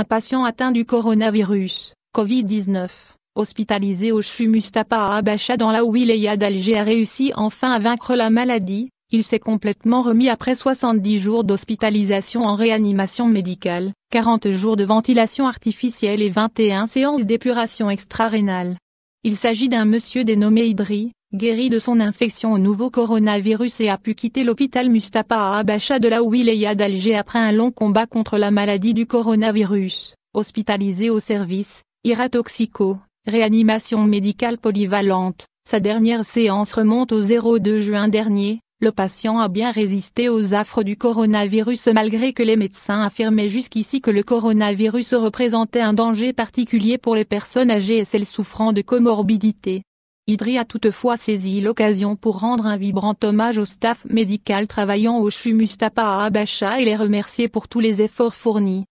Un patient atteint du coronavirus, Covid-19, hospitalisé au CHU à Abacha dans la wilaya d'Alger a réussi enfin à vaincre la maladie, il s'est complètement remis après 70 jours d'hospitalisation en réanimation médicale, 40 jours de ventilation artificielle et 21 séances d'épuration extra-rénale. Il s'agit d'un monsieur dénommé Idri, guéri de son infection au nouveau coronavirus et a pu quitter l'hôpital Mustapha à Abacha de la wilaya d'Alger après un long combat contre la maladie du coronavirus, hospitalisé au service, IRA réanimation médicale polyvalente, sa dernière séance remonte au 02 juin dernier, le patient a bien résisté aux affres du coronavirus malgré que les médecins affirmaient jusqu'ici que le coronavirus représentait un danger particulier pour les personnes âgées et celles souffrant de comorbidité. Idri a toutefois saisi l'occasion pour rendre un vibrant hommage au staff médical travaillant au Chumustapa à Abacha et les remercier pour tous les efforts fournis.